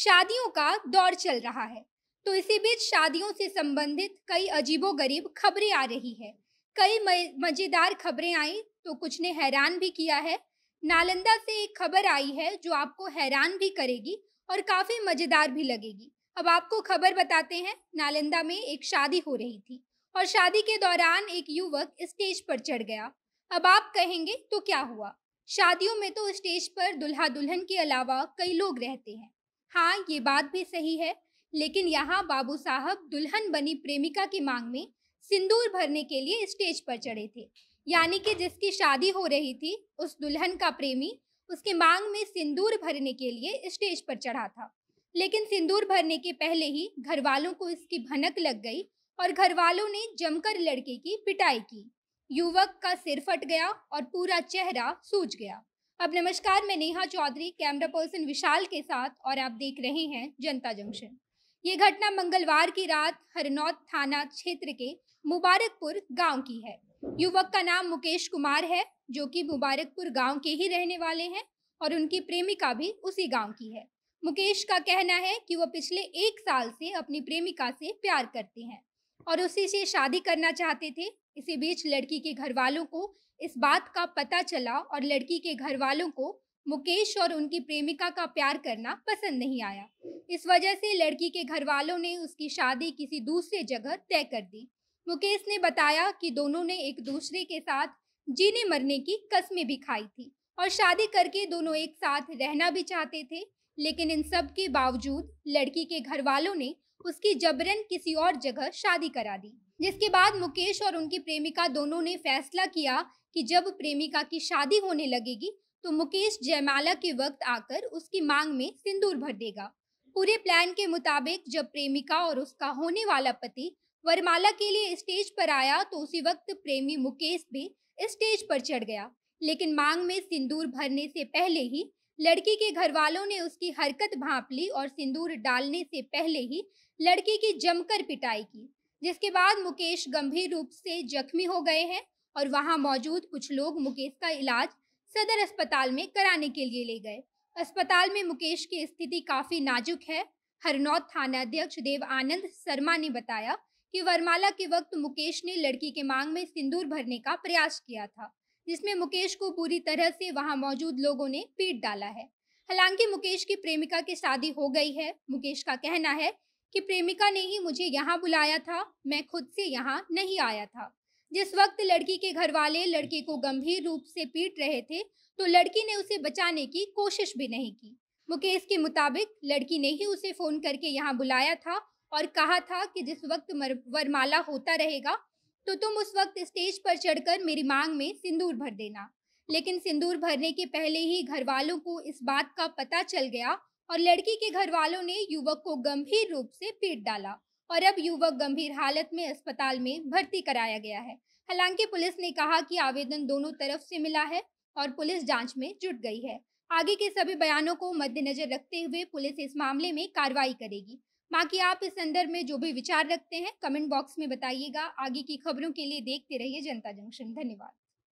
शादियों का दौर चल रहा है तो इसी बीच शादियों से संबंधित कई अजीबो गरीब खबरें आ रही है कई मजेदार खबरें आई तो कुछ ने हैरान भी किया है नालंदा से एक खबर आई है जो आपको हैरान भी करेगी और काफी मजेदार भी लगेगी अब आपको खबर बताते हैं नालंदा में एक शादी हो रही थी और शादी के दौरान एक युवक स्टेज पर चढ़ गया अब आप कहेंगे तो क्या हुआ शादियों में तो स्टेज पर दुल्हा दुल्हन के अलावा कई लोग रहते हैं हाँ ये बात भी सही है लेकिन यहाँ बाबू साहब दुल्हन बनी प्रेमिका की मांग में सिंदूर भरने के लिए स्टेज पर चढ़े थे यानी कि जिसकी शादी हो रही थी उस दुल्हन का प्रेमी उसके मांग में सिंदूर भरने के लिए स्टेज पर चढ़ा था लेकिन सिंदूर भरने के पहले ही घर वालों को इसकी भनक लग गई और घर वालों ने जमकर लड़के की पिटाई की युवक का सिर फट गया और पूरा चेहरा सूज गया अब नमस्कार मैं नेहा चौधरी कैमरा पर्सन विशाल के साथ और आप देख रहे हैं जनता जंक्शन ये घटना मंगलवार की रात हरनौत थाना क्षेत्र के मुबारकपुर गांव की है युवक का नाम मुकेश कुमार है जो कि मुबारकपुर गांव के ही रहने वाले हैं और उनकी प्रेमिका भी उसी गांव की है मुकेश का कहना है कि वह पिछले एक साल से अपनी प्रेमिका से प्यार करते हैं और उसी से शादी करना चाहते थे इसी बीच लड़की के घर वालों को इस बात का पता चला और लड़की के घर वालों को मुकेश और उनकी प्रेमिका का प्यार करना पसंद नहीं आया इस वजह से लड़की के घर वालों ने उसकी शादी किसी दूसरे जगह तय कर दी मुकेश ने बताया कि दोनों ने एक दूसरे के साथ जीने मरने की कस्में भी खाई थी और शादी करके दोनों एक साथ रहना भी चाहते थे लेकिन इन सब के बावजूद लड़की के घर वालों ने उसकी जबरन किसी और जगह शादी करा दी जिसके बाद मुकेश और उनकी प्रेमिका दोनों ने फैसला किया कि जब प्रेमिका की शादी होने लगेगी तो मुकेश जयमाला के वक्त आकर उसकी मांग में सिंदूर भर देगा पूरे प्लान के मुताबिक जब प्रेमिका और उसका होने वाला पति वरमाला के लिए स्टेज पर आया तो उसी वक्त प्रेमी मुकेश भी स्टेज पर चढ़ गया लेकिन मांग में सिंदूर भरने से पहले ही लड़की के घर वालों ने उसकी हरकत भाप ली और सिंदूर डालने से पहले ही लड़की की जमकर पिटाई की जिसके बाद मुकेश गंभीर रूप से जख्मी हो गए हैं और वहां मौजूद कुछ लोग मुकेश का इलाज सदर अस्पताल में कराने के लिए ले गए अस्पताल में मुकेश की स्थिति काफी नाजुक है हरनौत थाना अध्यक्ष देव आनंद शर्मा ने बताया कि वरमाला के वक्त मुकेश ने लड़की के मांग में सिंदूर भरने का प्रयास किया था जिसमें मुकेश को पूरी तरह से वहां मौजूद लोगों ने पीट डाला है हालांकि मुकेश की प्रेमिका की शादी हो गई है मुकेश का कहना है कि प्रेमिका ने ही मुझे यहाँ बुलाया था मैं खुद से यहाँ नहीं आया था जिस वक्त लड़की के घर वाले लड़के को गंभीर रूप से पीट रहे थे तो लड़की ने उसे बचाने की कोशिश भी नहीं की मुकेश के मुताबिक लड़की ने ही उसे फ़ोन करके यहाँ बुलाया था और कहा था कि जिस वक्त वरमाला होता रहेगा तो तुम उस वक्त स्टेज पर चढ़कर मेरी मांग में सिंदूर भर देना लेकिन सिंदूर भरने के पहले ही घर वालों को इस बात का पता चल गया और लड़की के घर वालों ने युवक को गंभीर रूप से पीट डाला और अब युवक गंभीर हालत में अस्पताल में भर्ती कराया गया है हालांकि पुलिस ने कहा कि आवेदन दोनों तरफ से मिला है और पुलिस जांच में जुट गई है आगे के सभी बयानों को मद्देनजर रखते हुए पुलिस इस मामले में कार्रवाई करेगी बाकी आप इस संदर्भ में जो भी विचार रखते हैं कमेंट बॉक्स में बताइएगा आगे की खबरों के लिए देखते रहिए जनता जंक्शन धन्यवाद